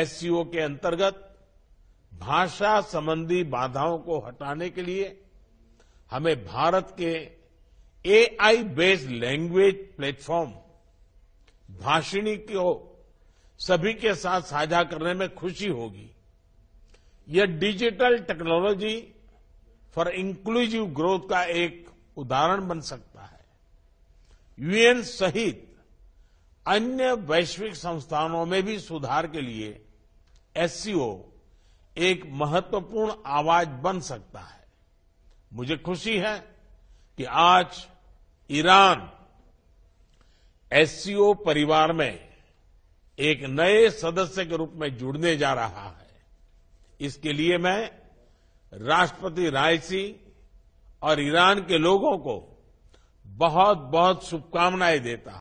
SCO के अंतर्गत भाषा संबंधी बाधाओं को हटाने के लिए हमें भारत के AI based language platform Bhashini को सभी के साथ साझा करने में खुशी होगी यह digital technology for inclusive growth का एक उदाहरण बन सकता है यूएन सहित अन्य वैश्विक संस्थानों में भी सुधार के लिए एससीओ एक महत्वपूर्ण आवाज बन सकता है मुझे खुशी है कि आज ईरान एससीओ परिवार में एक नए सदस्य के रूप में जुड़ने जा रहा है इसके लिए मैं राष्ट्रपति रायसी और ईरान के लोगों को बहुत बहुत शुभकामनाएं देता हूं